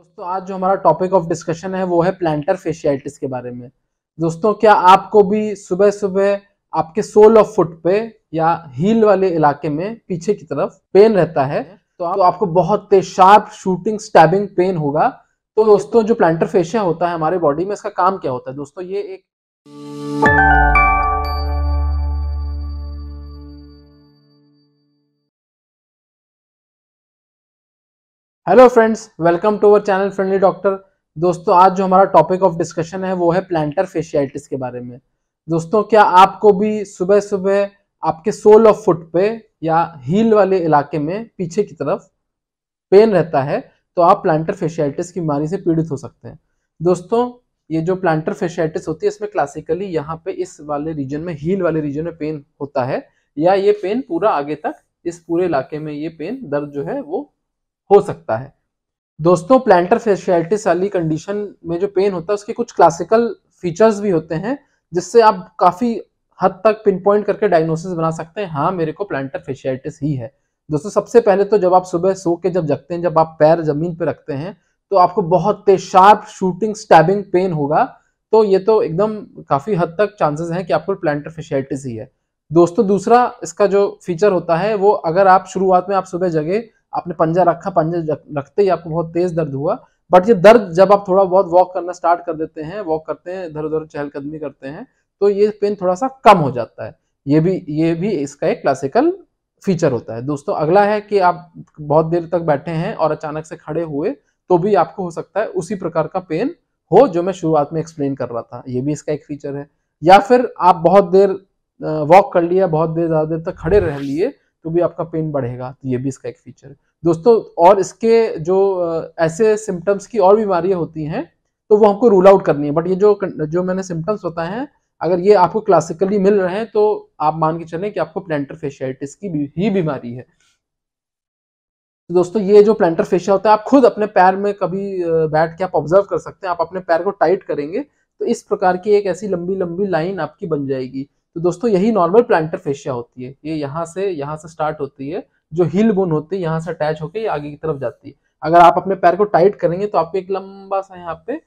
दोस्तों आज जो हमारा टॉपिक ऑफ डिस्कशन है वो है प्लांटर फेशियाइटिस के बारे में दोस्तों क्या आपको भी सुबह सुबह आपके सोल ऑफ फुट पे या हील वाले इलाके में पीछे की तरफ पेन रहता है तो, आप, तो आपको बहुत तेज शार्प शूटिंग स्टैबिंग पेन होगा तो दोस्तों जो प्लांटर फेशिया होता है हमारे बॉडी में इसका काम क्या होता है दोस्तों ये एक hello friends welcome to our channel friendly doctor दोस्तों आज जो हमारा टॉपिक ऑफ डिस्कशन है वो है प्लांटर फेशियाइटिस के बारे में दोस्तों क्या आपको भी सुबह सुबह आपके सोल ऑफ फुट पे या हील वाले इलाके में पीछे की तरफ पेन रहता है तो आप प्लांटर फेशियाइटिस की बीमारी से पीड़ित हो सकते हैं दोस्तों ये जो प्लांटर फेशियाइटिस होती है इसमें क्लासिकली यहाँ पे इस वाले रीजन में हील वाले रीजन में पेन होता है या ये पेन पूरा आगे तक इस पूरे इलाके में ये पेन दर्द जो है वो हो सकता है दोस्तों प्लांटर फेशियलिटिस वाली कंडीशन में जो पेन होता है उसके कुछ क्लासिकल फीचर्स भी होते हैं जिससे आप काफी हद तक पिन पॉइंट करके डायग्नोसिस बना सकते हैं हाँ मेरे को प्लांटर फेशियलिटिस ही है दोस्तों सबसे पहले तो जब आप सुबह सो के जब जगते हैं जब आप पैर जमीन पर रखते हैं तो आपको बहुत तेज शार्प शूटिंग स्टैबिंग पेन होगा तो ये तो एकदम काफी हद तक चांसेस हैं कि आपको प्लांटर फेशियलिटिस ही है दोस्तों दूसरा इसका जो फीचर होता है वो अगर आप शुरुआत में आप सुबह जगे आपने पंजा रखा पंजा रखते ही आपको बहुत तेज दर्द हुआ बट ये दर्द जब आप थोड़ा बहुत वॉक करना स्टार्ट कर देते हैं वॉक करते हैं इधर उधर चहलकदमी करते हैं तो ये पेन थोड़ा सा कम हो जाता है ये भी ये भी इसका एक क्लासिकल फीचर होता है दोस्तों अगला है कि आप बहुत देर तक बैठे हैं और अचानक से खड़े हुए तो भी आपको हो सकता है उसी प्रकार का पेन हो जो मैं शुरुआत में एक्सप्लेन कर रहा था ये भी इसका एक फीचर है या फिर आप बहुत देर वॉक कर लिया बहुत देर ज़्यादा देर तक खड़े रह लिए तो भी आपका पेन बढ़ेगा तो ये भी इसका एक फीचर दोस्तों और इसके जो ऐसे सिम्टम्स की और बीमारियां होती हैं तो वो हमको रूल आउट करनी है बट ये जो जो मैंने सिम्टम्स बताए हैं अगर ये आपको क्लासिकली मिल रहे हैं तो आप मान के चलें कि आपको प्लेंटर फेशियाइटिस की ही बीमारी है तो दोस्तों ये जो प्लान्टर फेशिया होता है आप खुद अपने पैर में कभी बैठ के आप ऑब्जर्व कर सकते हैं आप अपने पैर को टाइट करेंगे तो इस प्रकार की एक ऐसी लंबी लंबी लाइन आपकी बन जाएगी तो दोस्तों यही नॉर्मल प्लांटर फेशिया होती है ये यहाँ से यहाँ से स्टार्ट होती है जो हिल बोन होती है यहाँ से अटैच होकर आगे की तरफ जाती है अगर आप अपने पैर को टाइट करेंगे तो आपको एक लंबा सा यहाँ पे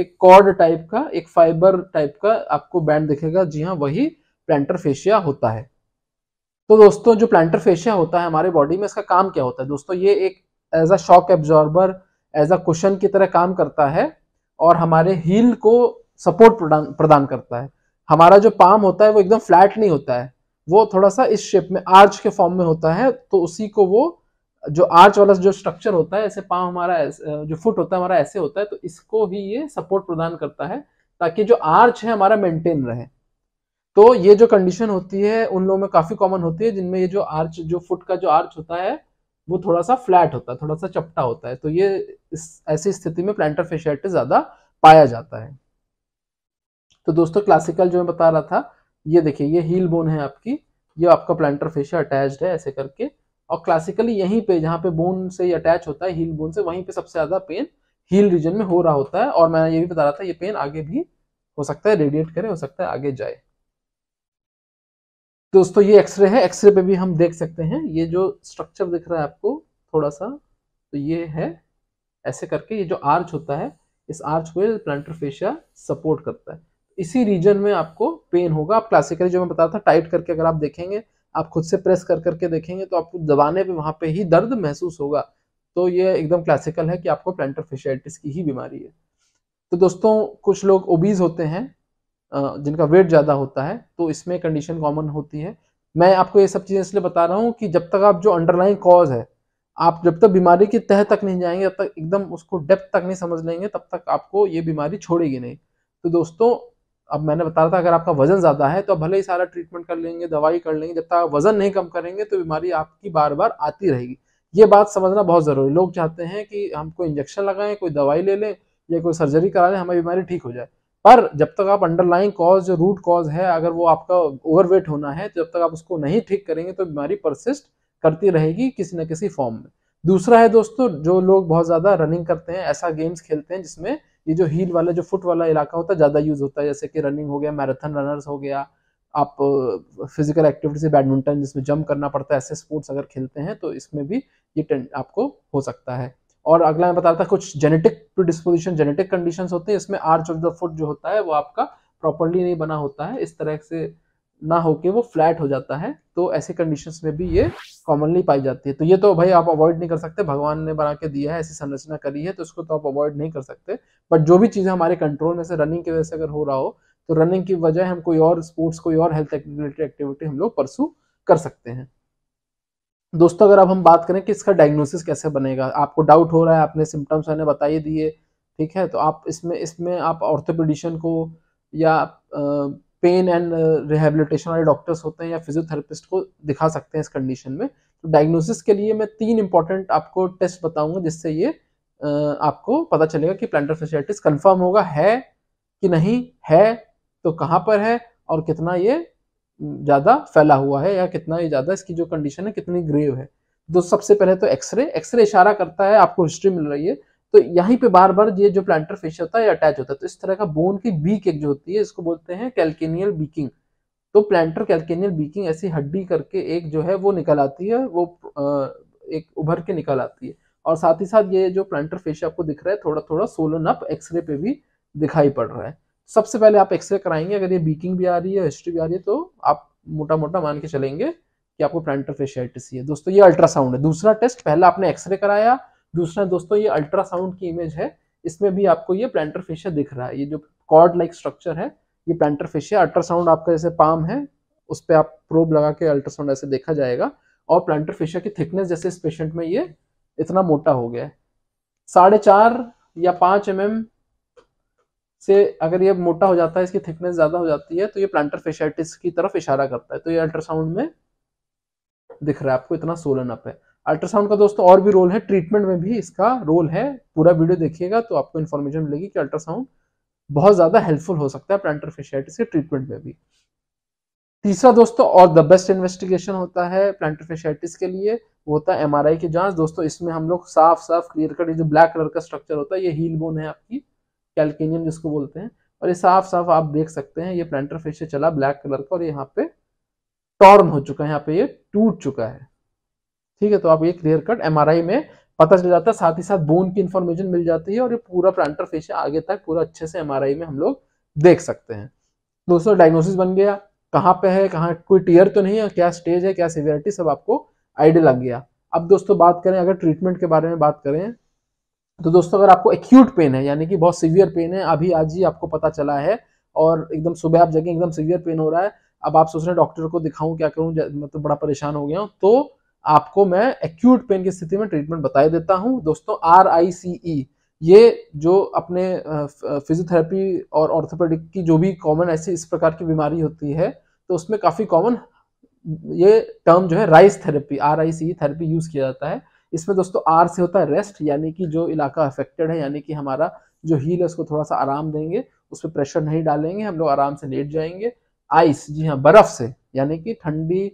एक कॉर्ड टाइप का एक फाइबर टाइप का आपको बैंड दिखेगा जी हाँ वही प्लांटर फेशिया होता है तो दोस्तों जो प्लांटर फेशिया होता है हमारे बॉडी में इसका काम क्या होता है दोस्तों ये एक as a shock absorber as a cushion की तरह काम करता है और हमारे हील को सपोर्ट प्रदान प्रदान करता है हमारा जो पाम होता है वो एकदम फ्लैट नहीं होता है वो थोड़ा सा इस शेप में आर्च के फॉर्म में होता है तो उसी को वो जो आर्च वाला जो स्ट्रक्चर होता है ऐसे पाम हमारा जो फुट होता है हमारा ऐसे होता है तो इसको ही ये सपोर्ट प्रदान करता है ताकि जो आर्च है हमारा मेंटेन रहे तो ये जो कंडीशन होती है उन लोगों में काफी कॉमन होती है जिनमें ये जो आर्च जो फुट का जो आर्च होता है वो थोड़ा सा फ्लैट होता है थोड़ा सा चपटा होता है तो ये इस ऐसी स्थिति में प्लांटर फेशियाइटिस ज्यादा पाया जाता है तो दोस्तों क्लासिकल जो मैं बता रहा था ये देखिए ये हील बोन है आपकी ये आपका प्लांटर फेशिया अटैच्ड है ऐसे करके और क्लासिकली यहीं पे जहाँ पे बोन से अटैच होता है हील बोन से वहीं पे सबसे ज्यादा पेन हील रीजन में हो रहा होता है और मैंने ये भी बता रहा था ये पेन आगे भी हो सकता है रेडिएट करे हो सकता है आगे जाए दोस्तों ये एक्सरे है एक्सरे पे भी हम देख सकते हैं ये जो स्ट्रक्चर दिख रहा है आपको थोड़ा सा तो ये है ऐसे करके ये जो आर्च होता है इस आर्च को प्लांटर फेशिया सपोर्ट करता है इसी रीजन में आपको पेन होगा आप क्लासिकली जो मैं बताता था टाइट करके अगर आप देखेंगे आप खुद से प्रेस कर करके देखेंगे तो आपको दबाने पे वहाँ पे ही दर्द महसूस होगा तो ये एकदम क्लासिकल है कि आपको प्लेंटर फेशियलिटिस की ही बीमारी है तो दोस्तों कुछ लोग ओबीज होते हैं जिनका वेट ज़्यादा होता है तो इसमें कंडीशन कॉमन होती है मैं आपको ये सब चीज़ें इसलिए बता रहा हूँ कि जब तक आप जो अंडरलाइन कॉज है आप जब तक बीमारी की तह तक नहीं जाएंगे तब तक एकदम उसको डेप्थ तक नहीं समझ लेंगे तब तक आपको ये बीमारी छोड़ेगी नहीं तो दोस्तों अब मैंने बता रहा था अगर आपका वजन ज़्यादा है तो भले ही सारा ट्रीटमेंट कर लेंगे दवाई कर लेंगे जब तक आप वजन नहीं कम करेंगे तो बीमारी आपकी बार बार आती रहेगी ये बात समझना बहुत ज़रूरी लोग चाहते हैं कि हम कोई इंजेक्शन लगाएं कोई दवाई ले लें या कोई सर्जरी करा लें हमारी बीमारी ठीक हो जाए पर जब तक आप अंडरलाइन कॉज जो रूट कॉज है अगर वो आपका ओवरवेट होना है तो जब तक आप उसको नहीं ठीक करेंगे तो बीमारी परसिस्ट करती रहेगी किसी न किसी फॉर्म में दूसरा है दोस्तों जो लोग बहुत ज़्यादा रनिंग करते हैं ऐसा गेम्स खेलते हैं जिसमें ये जो हील वाला जो फुट वाला इलाका होता है ज़्यादा यूज़ होता है जैसे कि रनिंग हो गया मैराथन रनर्स हो गया आप फिजिकल एक्टिविटी से बैडमिंटन जिसमें जंप करना पड़ता है ऐसे स्पोर्ट्स अगर खेलते हैं तो इसमें भी ये आपको हो सकता है और अगला मैं बताता कुछ जेनेटिक प्रिडिस्पोजिशन जेनेटिक कंडीशन होते हैं इसमें आर्च ऑफ द फुट जो होता है वो आपका प्रॉपरली नहीं बना होता है इस तरह से ना होके वो फ्लैट हो जाता है तो ऐसे कंडीशंस में भी ये कॉमनली पाई जाती है तो ये तो भाई आप अवॉइड नहीं कर सकते भगवान ने बना के दिया है ऐसी संरचना करी है तो उसको तो आप अवॉइड नहीं कर सकते बट जो भी चीज़ें हमारे कंट्रोल में से रनिंग की वजह से अगर हो रहा हो तो रनिंग की वजह हम कोई और स्पोर्ट्स कोई और हेल्थ रिलेटेड एक्टिविटी हम लोग परसू कर सकते हैं दोस्तों अगर अब हम बात करें कि इसका डायग्नोसिस कैसे बनेगा आपको डाउट हो रहा है आपने सिम्टम्स मैंने बताइए दिए ठीक है तो आप इसमें इसमें आप ऑर्थोपेडिशन को या पेन एंड रिहेबिलिटेशन वाले डॉक्टर्स होते हैं या फिजियोथेरेपिस्ट को दिखा सकते हैं इस कंडीशन में तो डायग्नोसिस के लिए मैं तीन इंपॉर्टेंट आपको टेस्ट बताऊंगा जिससे ये आपको पता चलेगा कि प्लांटर फेसिलिटिस कंफर्म होगा है कि नहीं है तो कहाँ पर है और कितना ये ज़्यादा फैला हुआ है या कितना ये ज़्यादा इसकी जो कंडीशन है कितनी ग्रेव है तो सबसे पहले तो एक्सरे एक्सरे इशारा करता है आपको हिस्ट्री मिल रही है तो यहीं पे बार बार ये जो प्लांटर फिश होता है अटैच होता है तो इस तरह का बोन की बीक एक जो होती है इसको बोलते हैं कैल्केनियल बीकिंग तो प्लांटर कैल्केनियल बीकिंग ऐसी हड्डी करके एक जो है वो निकल आती है वो एक उभर के निकल आती है और साथ ही साथ ये जो प्लांटर फिश आपको दिख रहा है थोड़ा थोड़ा सोलन अप एक्सरे पे भी दिखाई पड़ रहा है सबसे पहले आप एक्सरे कराएंगे अगर ये बीकिंग भी आ रही है हिस्ट्री भी आ रही है तो आप मोटा मोटा मान के चलेंगे कि आपको प्लांटर फेशियाइटिस है दोस्तों ये अल्ट्रासाउंड है दूसरा टेस्ट पहला आपने एक्सरे कराया दूसरा दोस्तों ये अल्ट्रासाउंड की इमेज है इसमें भी आपको ये प्लांटर फेशिया दिख रहा है ये जो कॉर्ड लाइक स्ट्रक्चर है ये प्लांटर फेशिया अल्ट्रासाउंड आपका जैसे पाम है उस पर आप प्रोब लगा के अल्ट्रासाउंड ऐसे देखा जाएगा और प्लान्टर फेशिया की थिकनेस जैसे इस पेशेंट में ये इतना मोटा हो गया है साढ़े चार या पाँच एम mm से अगर ये मोटा हो जाता है इसकी थिकनेस ज़्यादा हो जाती है तो ये प्लांटर फेशाइटिस की तरफ इशारा करता है तो ये अल्ट्रासाउंड में दिख रहा है आपको इतना सोलन अप है अल्ट्रासाउंड का दोस्तों और भी रोल है ट्रीटमेंट में भी इसका रोल है पूरा वीडियो देखिएगा तो आपको इन्फॉर्मेशन मिलेगी कि अल्ट्रासाउंड बहुत ज़्यादा हेल्पफुल हो सकता है प्लांटर फेशियाइटिस के ट्रीटमेंट में भी तीसरा दोस्तों और द बेस्ट इन्वेस्टिगेशन होता है प्लांटर फेशियाइटिस के लिए वो होता है एमआरआई की जांच दोस्तों इसमें हम लोग साफ साफ क्लियर कट ये जो ब्लैक कलर का स्ट्रक्चर होता है ये हील बोन है आपकी कैल्केनियम जिसको बोलते हैं और ये साफ साफ आप देख सकते हैं ये प्लांटर फेशिया चला ब्लैक कलर का और यहाँ पे टॉर्न हो चुका है यहाँ पे ये टूट चुका है ठीक है तो आप ये क्लियर कट एम में पता चल जाता है साथ ही साथ बोन की इन्फॉर्मेशन मिल जाती है और ये पूरा प्लांटर फेशिया आगे तक पूरा अच्छे से एम में हम लोग देख सकते हैं दोस्तों डायग्नोसिस बन गया कहाँ पे है कहाँ कोई टीयर तो नहीं है क्या स्टेज है क्या सिवियरिटी सब आपको आइडिया लग गया अब दोस्तों बात करें अगर ट्रीटमेंट के बारे में बात करें तो दोस्तों अगर आपको एक्यूट पेन है यानी कि बहुत सीवियर पेन है अभी आज ही आपको पता चला है और एकदम सुबह आप जगह एकदम सीवियर पेन हो रहा है अब आप सोच रहे हैं डॉक्टर को दिखाऊं क्या करूं मतलब तो बड़ा परेशान हो गया हूं तो आपको मैं एक्यूट पेन की स्थिति में ट्रीटमेंट बताई देता हूँ दोस्तों आर आई सी ई ये जो अपने फिजियोथेरेपी और ऑर्थोपेडिक की जो भी कॉमन ऐसी इस प्रकार की बीमारी होती है तो उसमें काफ़ी कॉमन ये टर्म जो है rice therapy R I C therapy use किया जाता है इसमें दोस्तों आर से होता है रेस्ट यानी कि जो इलाका अफेक्टेड है यानी कि हमारा जो हील है उसको थोड़ा सा आराम देंगे उस पर प्रेशर नहीं डालेंगे हम लोग आराम से लेट जाएंगे आइस जी हाँ बर्फ से यानी कि ठंडी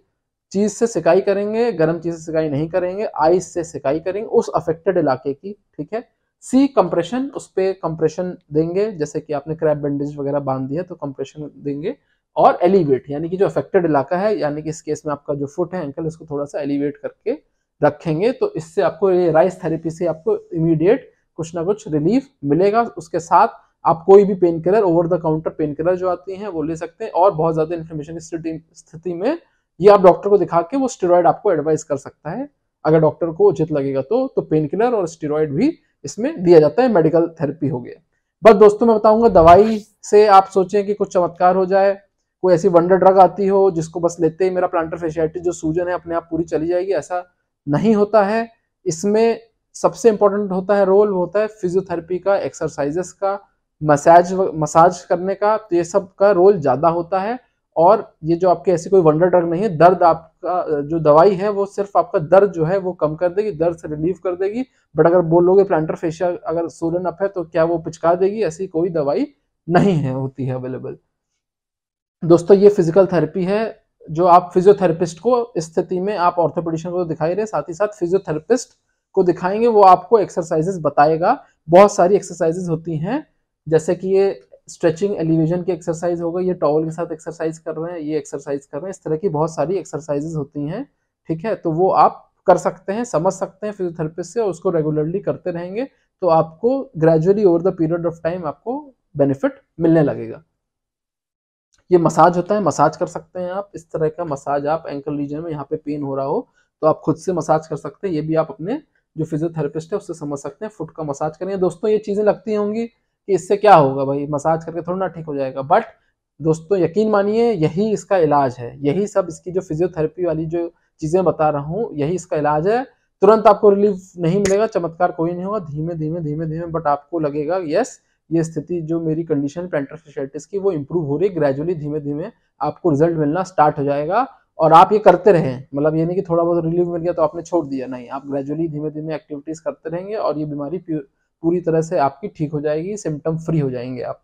चीज से सिकाई करेंगे गर्म चीज से सिकाई नहीं करेंगे आइस से सिकाई करेंगे उस अफेक्टेड इलाके की ठीक है सी कंप्रेशन उस पर कंप्रेशन देंगे जैसे कि आपने क्रैप बैंडेज वगैरह बांध दिया तो कंप्रेशन देंगे और एलिवेट यानी कि जो अफेक्टेड इलाका है यानी कि इस केस में आपका जो फुट है एंकल इसको थोड़ा सा एलिवेट करके रखेंगे तो इससे आपको ये राइस थेरेपी से आपको इमीडिएट कुछ ना कुछ रिलीफ मिलेगा उसके साथ आप कोई भी pain killer over the counter pain killer जो आती हैं वो ले सकते हैं और बहुत ज़्यादा इन्फ्लेमेशन की स्थिति में ये आप डॉक्टर को दिखा के वो स्टेरॉयड आपको एडवाइस कर सकता है अगर डॉक्टर को उचित लगेगा तो तो पेन किलर और स्टेरॉयड भी इसमें दिया जाता है मेडिकल थेरेपी हो गया बस दोस्तों मैं बताऊंगा दवाई से आप सोचें कि कुछ चमत्कार हो जाए कोई ऐसी वंडर ड्रग आती हो जिसको बस लेते ही मेरा प्लांटर फेशियाइटिस जो सूजन है अपने आप पूरी चली जाएगी ऐसा नहीं होता है इसमें सबसे इंपॉर्टेंट होता है रोल होता है फिजियोथेरेपी का एक्सरसाइजेस का मसाज मसाज करने का तो ये सब का रोल ज़्यादा होता है और ये जो आपके ऐसी कोई वंडर ड्रग नहीं है दर्द आपका जो दवाई है वो सिर्फ आपका दर्द जो है वो कम कर देगी दर्द से रिलीव कर देगी बट अगर बोलोगे प्लांटर फेशिया अगर सोलन अप है तो क्या वो पिचका देगी ऐसी कोई दवाई नहीं है होती है अवेलेबल दोस्तों ये फिजिकल थेरेपी है जो आप फिजियोथेरेपिस्ट को स्थिति में आप ऑर्थोपेडिशन को तो दिखाई रहे साथ ही साथ फिजियोथेरेपिस्ट को दिखाएंगे वो आपको एक्सरसाइजेस बताएगा बहुत सारी एक्सरसाइजेस होती हैं जैसे कि ये स्ट्रेचिंग एलिवेशन की एक्सरसाइज हो गई ये टॉवल के साथ एक्सरसाइज कर रहे हैं ये एक्सरसाइज कर रहे हैं इस तरह की बहुत सारी एक्सरसाइजेज होती हैं ठीक है तो वो आप कर सकते हैं समझ सकते हैं फिजियोथेरेपिस्ट से और उसको रेगुलरली करते रहेंगे तो आपको gradually over the period of time आपको बेनिफिट मिलने लगेगा ये मसाज होता है मसाज कर सकते हैं आप इस तरह का मसाज आप एंकल रीजन में यहाँ पे पेन हो रहा हो तो आप खुद से मसाज कर सकते हैं ये भी आप अपने जो फिजियोथेरेपिस्ट है उससे समझ सकते हैं फुट का मसाज करेंगे दोस्तों ये चीज़ें लगती होंगी कि इससे क्या होगा भाई मसाज करके थोड़ा ना ठीक हो जाएगा बट दोस्तों यकीन मानिए यही इसका इलाज है यही सब इसकी जो फिजियोथेरेपी वाली जो चीज़ें बता रहा हूँ यही इसका इलाज है तुरंत आपको रिलीफ नहीं मिलेगा चमत्कार कोई नहीं होगा धीमे धीमे धीमे धीमे बट आपको लगेगा यस ये स्थिति जो मेरी कंडीशन प्लेंटर फेशियलिटिस की वो इम्प्रूव हो रही है ग्रेजुअली धीमे धीमे आपको रिजल्ट मिलना स्टार्ट हो जाएगा और आप ये करते रहें मतलब ये नहीं कि थोड़ा बहुत रिलीफ मिल गया तो आपने छोड़ दिया नहीं आप ग्रेजुअली धीमे धीमे एक्टिविटीज़ करते रहेंगे और ये बीमारी प्योर पूरी तरह से आपकी ठीक हो जाएगी सिम्टम फ्री हो जाएंगे आप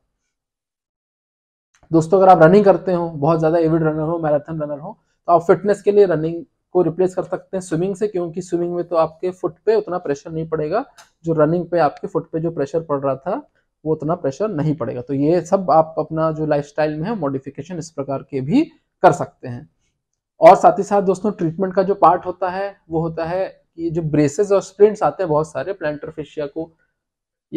दोस्तों अगर आप रनिंग करते हो बहुत ज़्यादा एविड रनर हो मैराथन रनर हो तो आप फिटनेस के लिए रनिंग को रिप्लेस कर सकते हैं स्विमिंग से क्योंकि स्विमिंग में तो आपके फुट पे उतना प्रेशर नहीं पड़ेगा जो रनिंग पे आपके फुट पे जो प्रेशर पड़ रहा था वो उतना प्रेशर नहीं पड़ेगा तो ये सब आप अपना जो लाइफस्टाइल में है मॉडिफिकेशन इस प्रकार के भी कर सकते हैं और साथ ही साथ दोस्तों ट्रीटमेंट का जो पार्ट होता है वो होता है कि जो ब्रेसेस और स्प्रिंट्स आते हैं बहुत सारे प्लान्टर फेशिया को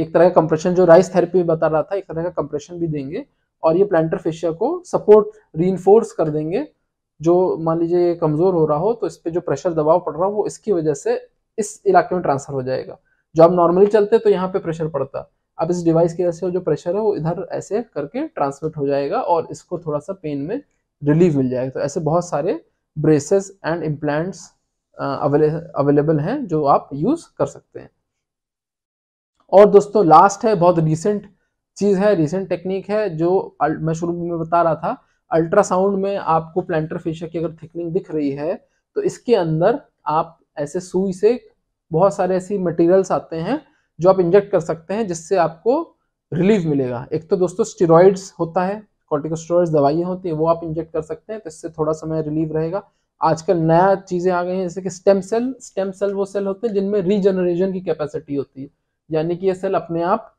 एक तरह का कंप्रेशन जो राइस थेरेपी में बता रहा था एक तरह का कंप्रेशन भी देंगे और ये प्लांटर फेशिया को सपोर्ट री कर देंगे जो मान लीजिए कमजोर हो रहा हो तो इस पर जो प्रेशर दबाव पड़ रहा हो वो इसकी वजह से इस इलाके में ट्रांसफर हो जाएगा जो आप नॉर्मली चलते तो यहाँ पे प्रेशर पड़ता अब इस डिवाइस की वजह से जो प्रेशर है वो इधर ऐसे करके ट्रांसमिट हो जाएगा और इसको थोड़ा सा पेन में रिलीफ मिल जाएगा तो ऐसे बहुत सारे ब्रेसेस एंड इम्प्लांट्स अवेलेबल हैं जो आप यूज़ कर सकते हैं और दोस्तों लास्ट है बहुत रिसेंट चीज़ है रिसेंट टेक्निक है जो मैं शुरू में बता रहा था अल्ट्रासाउंड में आपको प्लांटर फेशिया की अगर थिकनिंग दिख रही है तो इसके अंदर आप ऐसे सुई से बहुत सारे ऐसी मटेरियल्स आते हैं जो आप इंजेक्ट कर सकते हैं जिससे आपको रिलीफ मिलेगा एक तो दोस्तों स्टीरोइड्स होता है कॉर्टिकोस्टेरॉइड्स दवाइयाँ होती हैं वो आप इंजेक्ट कर सकते हैं तो इससे थोड़ा समय रिलीफ रहेगा आजकल नया चीज़ें आ गई हैं जैसे कि स्टेम सेल स्टेम सेल वो सेल होते हैं जिनमें रीजनरेशन की कैपेसिटी होती है यानी कि ये सेल अपने आप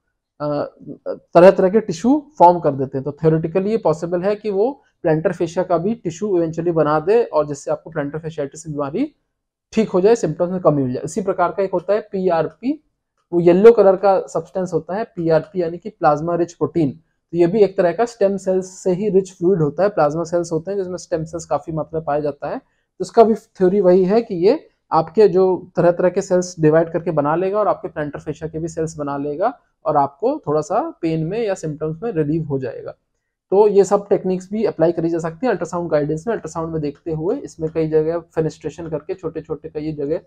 तरह तरह के टिश्यू फॉर्म कर देते हैं तो थ्योरेटिकली ये पॉसिबल है कि वो प्लेंटर फेशिया का भी टिश्यू इवेंचुअली बना दे और जिससे आपको प्लेंटर फेशियाटिस बीमारी ठीक हो जाए सिम्टम्स में कमी मिल जाए इसी प्रकार का एक होता है पीआरपी वो येलो कलर का सब्सटेंस होता है पीआरपी यानी कि प्लाज्मा रिच प्रोटीन तो ये भी एक तरह का स्टेम सेल्स से ही रिच फ्लूड होता है प्लाज्मा सेल्स होते हैं जिसमें स्टेम सेल्स काफी मात्रा पाया जाता है तो उसका भी थ्योरी वही है कि ये आपके जो तरह तरह के सेल्स डिवाइड करके बना लेगा और आपके प्लेंटर फेशिया के भी सेल्स बना लेगा और आपको थोड़ा सा पेन में या सिम्टम्स में रिलीव हो जाएगा तो ये सब टेक्निक्स भी अप्लाई करी जा सकती है अल्ट्रासाउंड गाइडेंस में अल्ट्रासाउंड में देखते हुए इसमें कई जगह फेनेस्ट्रेशन करके छोटे छोटे कई जगह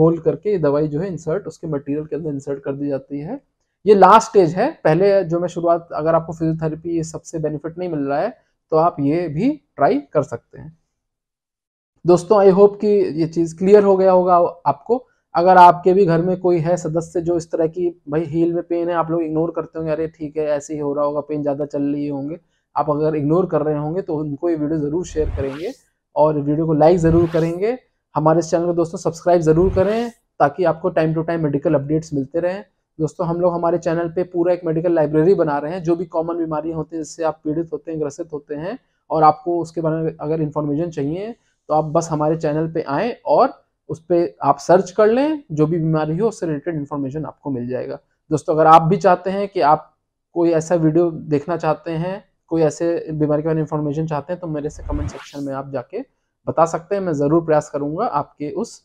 होल करके ये दवाई जो है इंसर्ट उसके मटेरियल के अंदर इंसर्ट कर दी जाती है ये लास्ट स्टेज है पहले जो मैं शुरुआत अगर आपको फिजियोथेरेपी सबसे बेनिफिट नहीं मिल रहा है तो आप ये भी ट्राई कर सकते हैं दोस्तों आई होप कि ये चीज़ क्लियर हो गया होगा आपको अगर आपके भी घर में कोई है सदस्य जो इस तरह की भाई हील में पेन है आप लोग इग्नोर करते होंगे अरे ठीक है ऐसे ही हो रहा होगा पेन ज़्यादा चल रही होंगे आप अगर इग्नोर कर रहे होंगे तो उनको ये वीडियो ज़रूर शेयर करेंगे और वीडियो को लाइक ज़रूर करेंगे हमारे चैनल को दोस्तों सब्सक्राइब ज़रूर करें ताकि आपको time to time medical updates मिलते रहें दोस्तों हम लोग हमारे चैनल पे पूरा एक मेडिकल लाइब्रेरी बना रहे हैं जो भी कॉमन बीमारियां होती हैं जिससे आप पीड़ित होते हैं ग्रसित होते हैं और आपको उसके बारे में अगर इन्फॉर्मेशन चाहिए तो आप बस हमारे चैनल पे आए और उस पर आप सर्च कर लें जो भी बीमारी हो उससे रिलेटेड इन्फॉर्मेशन आपको मिल जाएगा दोस्तों अगर आप भी चाहते हैं कि आप कोई ऐसा वीडियो देखना चाहते हैं कोई ऐसे बीमारी के बारे में इन्फॉर्मेशन चाहते हैं तो मेरे से कमेंट सेक्शन में आप जाके बता सकते हैं मैं ज़रूर प्रयास करूँगा आपके उस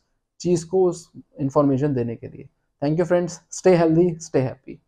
चीज़ को उस इन्फॉर्मेशन देने के लिए thank you friends stay healthy stay happy